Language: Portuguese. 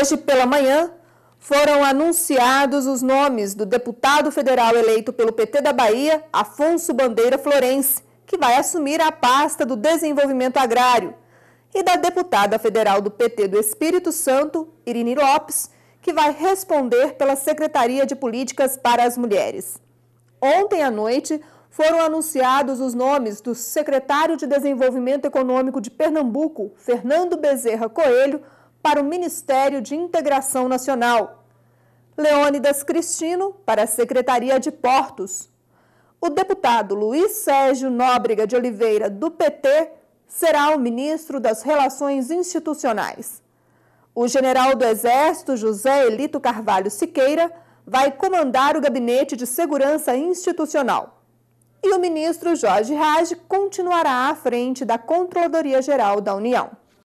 Hoje pela manhã foram anunciados os nomes do deputado federal eleito pelo PT da Bahia, Afonso Bandeira Florense, que vai assumir a pasta do desenvolvimento agrário, e da deputada federal do PT do Espírito Santo, Irine Lopes, que vai responder pela Secretaria de Políticas para as Mulheres. Ontem à noite foram anunciados os nomes do secretário de Desenvolvimento Econômico de Pernambuco, Fernando Bezerra Coelho, para o Ministério de Integração Nacional. Leônidas Cristino, para a Secretaria de Portos. O deputado Luiz Sérgio Nóbrega de Oliveira, do PT, será o ministro das Relações Institucionais. O general do Exército, José Elito Carvalho Siqueira, vai comandar o Gabinete de Segurança Institucional. E o ministro Jorge Raj continuará à frente da Controladoria Geral da União.